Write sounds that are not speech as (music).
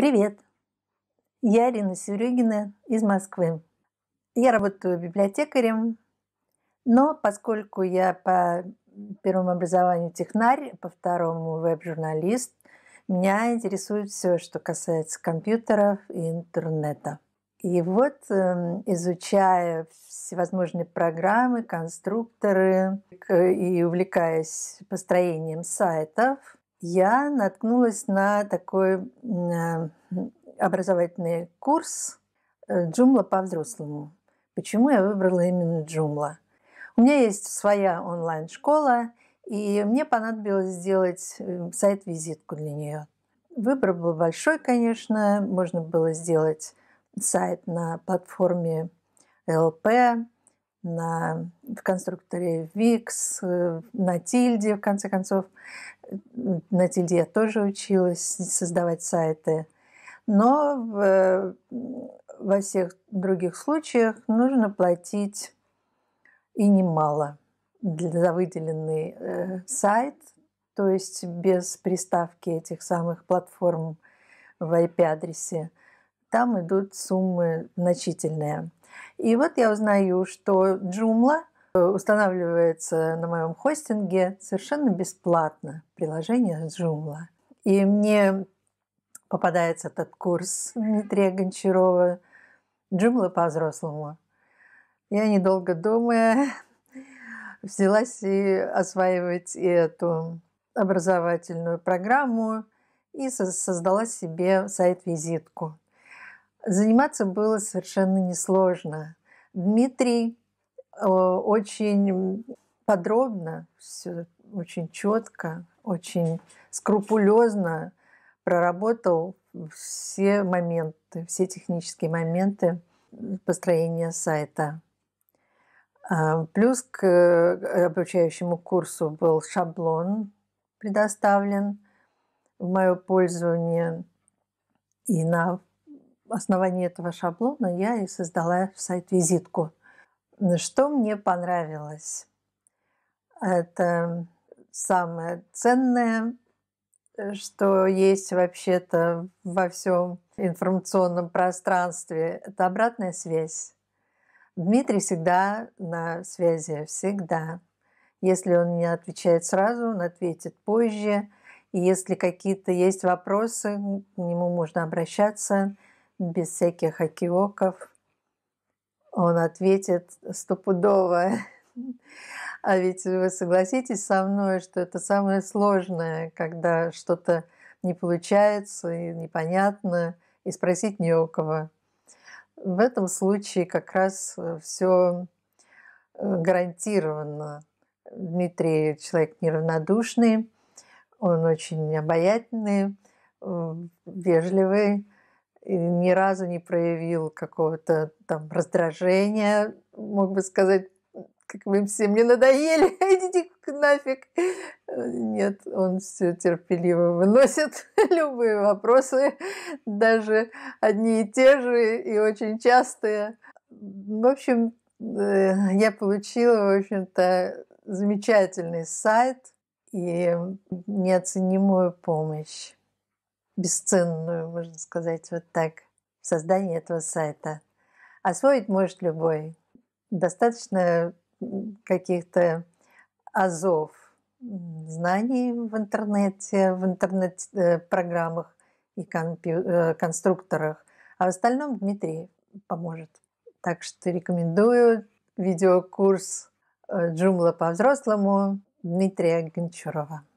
Привет! Я Ирина Серегина из Москвы. Я работаю библиотекарем, но поскольку я по первому образованию технарь, по второму веб-журналист, меня интересует все, что касается компьютеров и интернета. И вот, эм, изучая всевозможные программы, конструкторы и увлекаясь построением сайтов, я наткнулась на такой образовательный курс э, «Джумла по-взрослому». Почему я выбрала именно «Джумла»? У меня есть своя онлайн-школа, и мне понадобилось сделать э, сайт-визитку для нее. Выбор был большой, конечно. Можно было сделать сайт на платформе LP, на, в конструкторе VIX, э, на Тильде, в конце концов на Тильде тоже училась создавать сайты. Но в, э, во всех других случаях нужно платить и немало за выделенный э, сайт, то есть без приставки этих самых платформ в IP-адресе. Там идут суммы значительные. И вот я узнаю, что Joomla – Э, устанавливается на моем хостинге совершенно бесплатно приложение Joomla. И мне попадается этот курс Дмитрия Гончарова «Джумла по-взрослому». Я, недолго думая, (laughs) взялась и осваивать эту образовательную программу и создала себе сайт-визитку. Заниматься было совершенно несложно. Дмитрий Э, очень подробно, все очень четко, очень скрупулезно проработал все моменты, все технические моменты построения сайта. Э, плюс к э, обучающему курсу был шаблон предоставлен в мое пользование. И на основании этого шаблона я и создала сайт-визитку. Что мне понравилось? Это самое ценное, э, что есть вообще-то во всем информационном пространстве, это обратная связь. Дмитрий всегда на связи, всегда. Если он не отвечает сразу, он ответит позже. И если какие-то есть вопросы, к нему можно обращаться без всяких окиоков. Он ответит стопудово. (laughs) А ведь вы согласитесь со мной, что это самое сложное, когда что-то не получается и непонятно, и спросить не у кого. В этом случае как раз э, все э, гарантированно. Дмитрий человек неравнодушный, он очень обаятельный, э, вежливый, ни разу не проявил какого-то там раздражения, мог бы сказать, как вы все мне надоели, (laughs) идите нафиг. Нет, он все терпеливо выносит (laughs) любые вопросы, даже одни и те же и очень частые. В общем, э, я получила, в общем-то, замечательный сайт и неоценимую помощь бесценную, можно сказать, вот так, в создании этого сайта. Освоить может любой. Достаточно каких-то азов знаний в интернете, в интернет-программах э, и э, конструкторах. А в остальном Дмитрий поможет. Так что рекомендую видеокурс э, «Джумла по-взрослому» Дмитрия Гончурова.